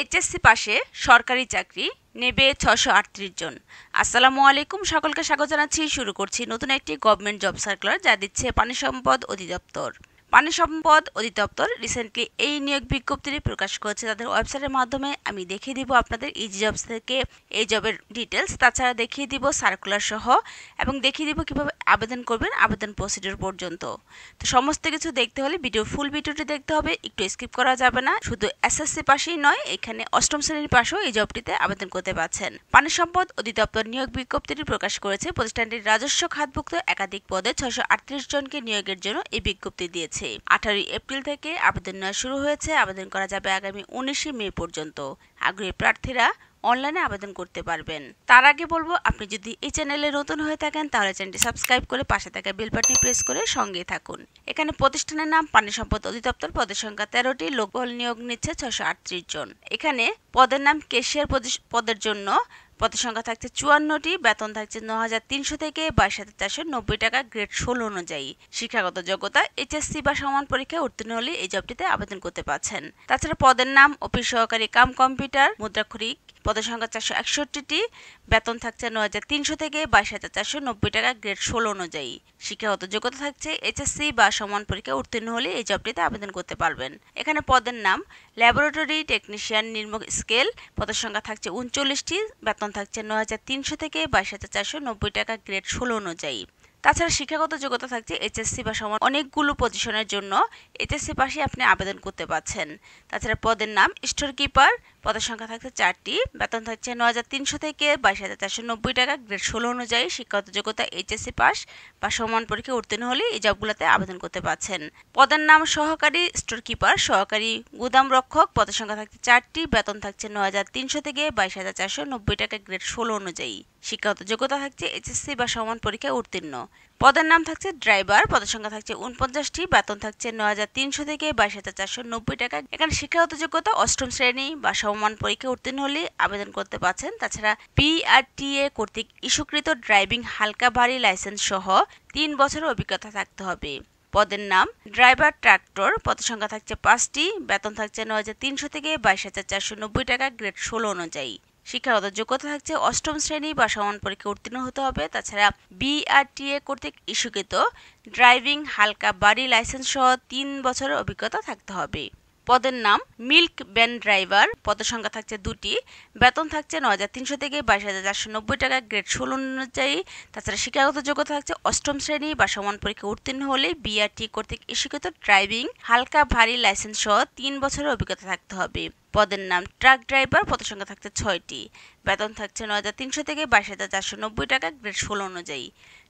HSC পাশে সরকারি চাকরি নেবে ছশো আটত্রিশ জন আসসালামু আলাইকুম সকলকে স্বাগত জানাচ্ছি শুরু করছি নতুন একটি গভর্নমেন্ট জব সার্কুলার যা দিচ্ছে পানি সম্পদ অধিদপ্তর পানি সম্পদ অধিদপ্তর রিসেন্টলি এই নিয়োগ বিজ্ঞপ্তিটি প্রকাশ করেছে তাদের ওয়েবসাইটের মাধ্যমে আমি দেখিয়ে দিব আপনাদের এই জবস থেকে এই জবের ডিটেলস তাছাড়া দেখিয়ে দিব সার্কুলার সহ এবং দেখিয়ে দিব কিভাবে আবেদন করবেন আবেদন প্রসিডিউর পর্যন্ত তো সমস্ত কিছু দেখতে হলে ভিডিও ফুল ভিডিওটি দেখতে হবে একটু স্কিপ করা যাবে না শুধু এসএসসি পাশেই নয় এখানে অষ্টম শ্রেণীর পাশেও এই জবটিতে আবেদন করতে পারছেন পানি সম্পদ অধিদপ্তর নিয়োগ বিজ্ঞপ্তিটি প্রকাশ করেছে প্রতিষ্ঠানটির রাজস্ব খাতভুক্ত একাধিক পদে ছশো জনকে নিয়োগের জন্য এই বিজ্ঞপ্তি দিয়েছে হয়েছে আঠারোই এপ্রিল থেকে আবেদন নেওয়া শুরু হয়েছে আবেদন করা যাবে আগামী উনিশে মে পর্যন্ত আগ্রহী প্রার্থীরা অনলাইনে আবেদন করতে পারবেন তার আগে বলবো আপনি যদি এই চ্যানেলে নতুন হয়ে থাকেন তাহলে চ্যানেলটি সাবস্ক্রাইব করে পাশে থাকা বেলবাটনি প্রেস করে সঙ্গেই থাকুন এখানে প্রতিষ্ঠানের নাম পানি সম্পদ অধিদপ্তর পদের সংখ্যা তেরোটি লোকবল নিয়োগ নিচ্ছে ছশো জন এখানে পদের নাম কেশিয়ার পদের জন্য পদের সংখ্যা থাকছে চুয়ান্নটি বেতন থাকছে ন হাজার তিনশো থেকে বাইশ হাজার চারশো নব্বই টাকা গ্রেড ষোলো অনুযায়ী শিক্ষাগত যোগ্যতা এইচএসসি বা সমান পরীক্ষায় উত্তীর্ণ হলে এই জবটিতে আবেদন করতে পারছেন তাছাড়া পদের নাম অফিস সহকারী কাম কম্পিউটার মুদ্রাক্ষরিক পদের সংখ্যা চারশো একষট্টিটি বেতন থাকছে নয় হাজার তিনশো থেকে বাইশ হাজার চারশো নব্বই টাকা গ্রেড ষোলো অনুযায়ী শিক্ষাগত যোগ্যতা থাকছে এইচএসসি বা সমান পরীক্ষায় উত্তীর্ণ হলে এই জবটিতে আবেদন করতে পারবেন এখানে পদের নাম ল্যাবরেটরি টেকনিশিয়ান নির্মক স্কেল পদের সংখ্যা থাকছে উনচল্লিশটি বেতন থাকছে নয় হাজার তিনশো থেকে বাইশ হাজার চারশো নব্বই টাকা গ্রেড ষোলো অনুযায়ী তাছাড়া শিক্ষাগত যোগ্যতা থাকছে এইচএসসি বা সমান অনেকগুলো পজিশনের জন্য এইচএসসি পাশে আপনি আবেদন করতে পারছেন তাছাড়া পদের নাম স্টোর কিপার পদের সংখ্যা থাকছে চারটি বেতন থাকছে ন হাজার তিনশো থেকে বাইশ হাজার চারশো নব্বই টাকা গ্রেড ষোলো অনুযায়ী শিক্ষাগত যোগ্যতা এইচএসসি পাস বা সমান পরীক্ষায় উত্তীর্ণ হলে এই জবগুলোতে আবেদন করতে পারছেন পদের নাম সহকারী স্টোর কিপার সহকারী গুদাম রক্ষক পদের সংখ্যা থাকছে চারটি বেতন থাকছে ন হাজার তিনশো থেকে বাইশ হাজার চারশো নব্বই টাকা গ্রেড ষোলো অনুযায়ী শিক্ষাগত যোগ্যতা থাকছে এইচএসসি বা সমান পরীক্ষায় উত্তীর্ণ পদের নাম থাকছে ড্রাইভার পদের সংখ্যা থাকছে উনপঞ্চাশটি বেতন থাকছে নয় হাজার তিনশো থেকে বাইশ হাজার চারশো নব্বই টাকা এখানে শিক্ষাগত যোগ্যতা অষ্টম শ্রেণী বা সমমান পরীক্ষা উত্তীর্ণ হলে আবেদন করতে পারছেন তাছাড়া পিআরটিএ কর্তৃক ইস্যুকৃত ড্রাইভিং হালকা ভারী লাইসেন্স সহ তিন বছরের অভিজ্ঞতা থাকতে হবে পদের নাম ড্রাইভার ট্রাক্টর পদ সংখ্যা থাকছে পাঁচটি বেতন থাকছে নয় হাজার তিনশো থেকে বাইশ হাজার চারশো নব্বই টাকা গ্রেড ষোলো অনুযায়ী শিক্ষাগত যোগ্যতা থাকছে অষ্টম শ্রেণী বা সমান পরীক্ষা উত্তীর্ণ হতে হবে তাছাড়া বিআরটিএ কর্তৃক ইস্যুকৃত ড্রাইভিং হালকা বাড়ি লাইসেন্স সহ তিন বছরের অভিজ্ঞতা থাকতে হবে পদের নাম মিল্ক ব্যান ড্রাইভার পদের সংখ্যা থাকছে দুটি বেতন থাকছে ন হাজার তিনশো থেকে বাইশ হাজার চারশো নব্বই টাকা গ্রেড ষোলো অনুযায়ী তাছাড়া শিক্ষাগত যোগ্যতা থাকছে অষ্টম শ্রেণী বা সমান পরীক্ষা উত্তীর্ণ হলে বিআরটি কর্তৃক ইস্যুকৃত ড্রাইভিং হালকা ভারী লাইসেন্স সহ তিন বছরের অভিজ্ঞতা থাকতে হবে পদের নাম ট্রাক ড্রাইভার পদের সংখ্যা থাকছে ছয়টি বেতন থাকছে নয় হাজার তিনশো থেকে বাইশ হাজার চারশো নব্বই টাকা গ্রেড ষোলো অনুযায়ী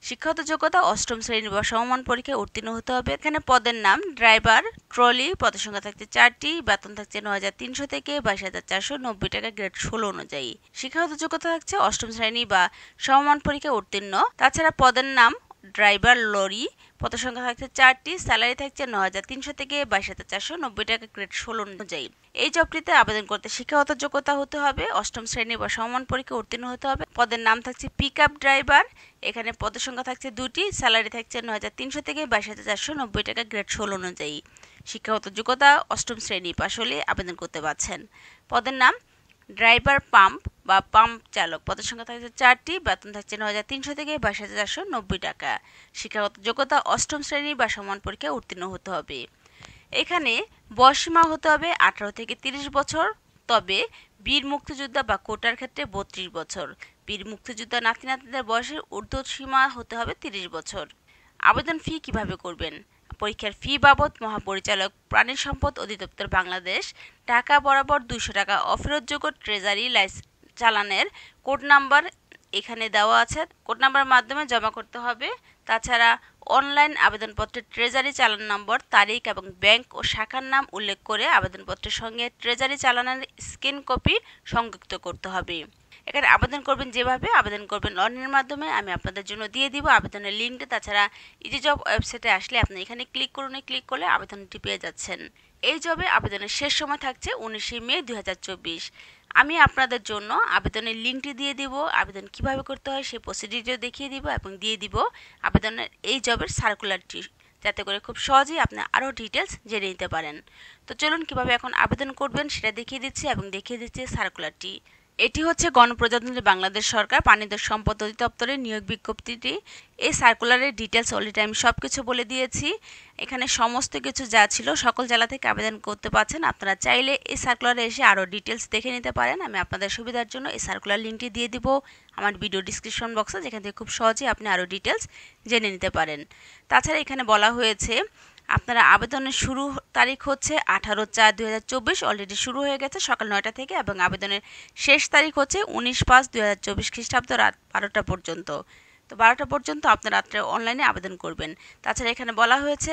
শিক্ষাগত যোগ্যতা অষ্টম শ্রেণী বা সমমান পরীক্ষায় উত্তীর্ণ হতে হবে এখানে পদের নাম ড্রাইভার ট্রলি পদসংখ্যা সংখ্যা থাকছে চারটি বেতন থাকছে নয় হাজার তিনশো থেকে বাইশ হাজার চারশো নব্বই টাকা গ্রেড ষোলো অনুযায়ী শিক্ষাগত যোগ্যতা থাকছে অষ্টম শ্রেণী বা সমমান পরীক্ষায় উত্তীর্ণ তাছাড়া পদের নাম ড্রাইভার লরি পদসংখ্যা সংখ্যা থাকছে চারটি স্যালারি থাকছে ন হাজার তিনশো থেকে বাইশ হাজার চারশো নব্বই টাকা গ্রেড ষোলো অনুযায়ী এই জবটিতে আবেদন করতে শিক্ষাগত যোগ্যতা হতে হবে অষ্টম শ্রেণী বা সমান পরীক্ষা উত্তীর্ণ হতে হবে পদের নাম থাকছে পিক আপ ড্রাইভার এখানে পদের সংখ্যা থাকছে দুটি স্যালারি থাকছে ন হাজার তিনশো থেকে বাইশ হাজার চারশো নব্বই টাকা গ্রেড ষোলো অনুযায়ী শিক্ষাগত যোগ্যতা অষ্টম শ্রেণী পাশ হলে আবেদন করতে পারছেন পদের নাম ড্রাইভার পাম্প বা পাম্প চালক পদের সংখ্যা থাকছে চারটি বেতন থাকছে ন হাজার তিনশো থেকে বাইশ হাজার চারশো নব্বই টাকা শিক্ষাগত যোগ্যতা অষ্টম শ্রেণী বা সমান পরীক্ষায় উত্তীর্ণ হতে হবে এখানে বয়সীমা হতে হবে আঠারো থেকে তিরিশ বছর তবে বীর মুক্তিযোদ্ধা বা কোটার ক্ষেত্রে বত্রিশ বছর বীর মুক্তিযোদ্ধা নাতি নাতিদের বয়সের ঊর্ধ্বসীমা হতে হবে তিরিশ বছর আবেদন ফি কিভাবে করবেন পরীক্ষার ফি বাবদ মহাপরিচালক প্রাণী সম্পদ অধিদপ্তর বাংলাদেশ টাকা বরাবর দুশো টাকা অফেরতযোগ্য ট্রেজারি চালানের কোড নাম্বার এখানে দেওয়া আছে কোড নাম্বারের মাধ্যমে জমা করতে হবে তাছাড়া অনলাইন আবেদনপত্রে ট্রেজারি চালান নম্বর তারিখ এবং ব্যাংক ও শাখার নাম উল্লেখ করে আবেদনপত্রের সঙ্গে ট্রেজারি চালানের স্ক্রিন কপি সংযুক্ত করতে হবে এখানে আবেদন করবেন যেভাবে আবেদন করবেন অনলাইনের মাধ্যমে আমি আপনাদের জন্য দিয়ে দিব আবেদনের লিঙ্কটা তাছাড়া ইজি জব ওয়েবসাইটে আসলে আপনি এখানে ক্লিক করুন ক্লিক করলে আবেদনটি পেয়ে যাচ্ছেন এই জবে আবেদনের শেষ সময় থাকছে উনিশে মে দু আমি আপনাদের জন্য আবেদনের লিঙ্কটি দিয়ে দিব আবেদন কিভাবে করতে হয় সেই প্রসিডিটিও দেখিয়ে দিব এবং দিয়ে দিব আবেদনের এই জবের সার্কুলারটি যাতে করে খুব সহজেই আপনি আরও ডিটেলস জেনে নিতে পারেন তো চলুন কিভাবে এখন আবেদন করবেন সেটা দেখিয়ে দিচ্ছি এবং দেখিয়ে দিচ্ছি সার্কুলারটি এটি হচ্ছে গণপ্রজাতন্ত্রী বাংলাদেশ সরকার পানিদের সম্পদ অধিদপ্তরের নিয়োগ বিজ্ঞপ্তিটি এই সার্কুলারের ডিটেলস অলরেডি আমি সব কিছু বলে দিয়েছি এখানে সমস্ত কিছু যা ছিল সকল জেলা থেকে আবেদন করতে পারছেন আপনারা চাইলে এই সার্কুলারে এসে আরও ডিটেলস দেখে নিতে পারেন আমি আপনাদের সুবিধার জন্য এই সার্কুলার লিঙ্কটি দিয়ে দিব আমার ভিডিও ডিসক্রিপশন বক্সে যেখান থেকে খুব সহজেই আপনি আরও ডিটেলস জেনে নিতে পারেন তাছাড়া এখানে বলা হয়েছে আপনারা আবেদনের শুরু তারিখ হচ্ছে আঠারো চার দু অলরেডি শুরু হয়ে গেছে সকাল নয়টা থেকে এবং আবেদনের শেষ তারিখ হচ্ছে উনিশ পাঁচ দু খ্রিস্টাব্দ রাত বারোটা পর্যন্ত তো বারোটা পর্যন্ত আপনারা আপনারা অনলাইনে আবেদন করবেন তাছাড়া এখানে বলা হয়েছে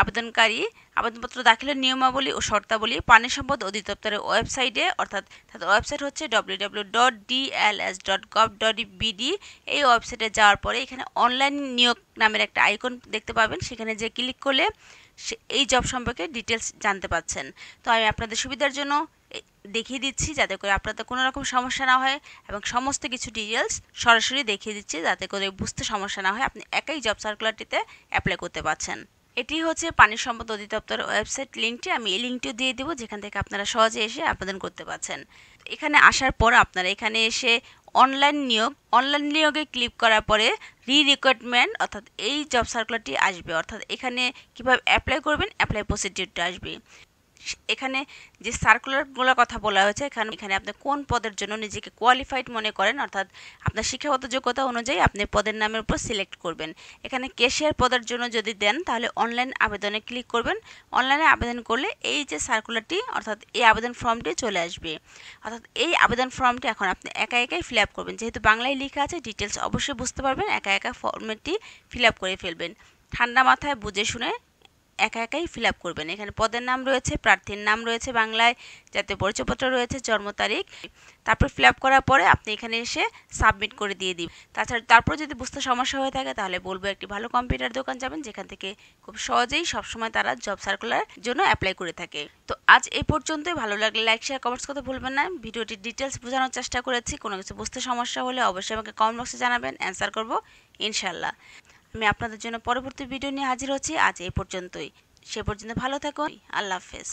আবেদনকারী আবেদনপত্র দাখিলের নিয়মাবলী ও শর্তাবলী পানি সম্পদ অধিদপ্তরের ওয়েবসাইটে অর্থাৎ তাদের ওয়েবসাইট হচ্ছে W W dot dot gov dot এই ওয়েবসাইটে যাওয়ার পরে এখানে অনলাইন নিয়োগ নামের একটা আইকন দেখতে পাবেন সেখানে যে ক্লিক করলে এই জব সম্পর্কে ডিটেলস জানতে পাচ্ছেন তো আমি আপনাদের সুবিধার জন্য দেখিয়ে দিচ্ছি যাতে করে আপনাদের কোনো রকম সমস্যা না হয় এবং সমস্ত কিছু ডিটেলস সরাসরি দেখিয়ে দিচ্ছি যাতে করে বুঝতে সমস্যা না হয় আপনি একাই জব সার্কুলারটিতে অ্যাপ্লাই করতে পারছেন এটি হচ্ছে পানি সম্পদ অধিদপ্তর ওয়েবসাইট লিঙ্কটি আমি এই লিঙ্কটিও দিয়ে দেবো যেখান থেকে আপনারা সহজে এসে আবেদন করতে পারছেন এখানে আসার পর আপনারা এখানে এসে অনলাইন নিয়োগ অনলাইন নিয়োগে ক্লিক করার পরে রি রিক্রুটমেন্ট অর্থাৎ এই জব সার্কুলারটি আসবে অর্থাৎ এখানে কিভাবে অ্যাপ্লাই করবেন অ্যাপ্লাই প্রসিডিউরটা আসবে এখানে যে সার্কুলারগুলোর কথা বলা হয়েছে এখানে এখানে আপনি কোন পদের জন্য নিজেকে কোয়ালিফাইড মনে করেন অর্থাৎ আপনার শিক্ষাগত যোগ্যতা অনুযায়ী আপনি পদের নামের উপর সিলেক্ট করবেন এখানে কেশিয়ার পদের জন্য যদি দেন তাহলে অনলাইন আবেদনে ক্লিক করবেন অনলাইনে আবেদন করলে এই যে সার্কুলারটি অর্থাৎ এই আবেদন ফর্মটি চলে আসবে অর্থাৎ এই আবেদন ফর্মটি এখন আপনি একা একাই ফিল আপ করবেন যেহেতু বাংলায় লেখা আছে ডিটেলস অবশ্যই বুঝতে পারবেন একা একা ফর্মেটটি ফিল আপ করে ফেলবেন ঠান্ডা মাথায় বুঝে শুনে একা একাই ফিল আপ করবেন এখানে পদের নাম রয়েছে প্রার্থীর নাম রয়েছে বাংলায় যাতে পরিচয়পত্র রয়েছে জন্ম তারিখ তারপর ফিল আপ করার পরে আপনি এখানে এসে সাবমিট করে দিয়ে দিবেন তাছাড়া তারপর যদি বুঝতে সমস্যা হয়ে থাকে তাহলে বলবো একটি ভালো কম্পিউটার দোকান যাবেন যেখান থেকে খুব সহজেই সবসময় তারা জব সার্কুলার জন্য অ্যাপ্লাই করে থাকে তো আজ এই পর্যন্তই ভালো লাগলে লাইক শেয়ার কমেন্টস করতে ভুলবেন না ভিডিওটির ডিটেলস বোঝানোর চেষ্টা করেছি কোনো কিছু বুঝতে সমস্যা হলে অবশ্যই আমাকে কমেন্ট বক্সে জানাবেন অ্যান্সার করবো ইনশাল্লাহ আমি আপনাদের জন্য পরবর্তী ভিডিও নিয়ে হাজির হচ্ছি আজ এই পর্যন্তই সে পর্যন্ত ভালো থাকুন আল্লাহ হাফেজ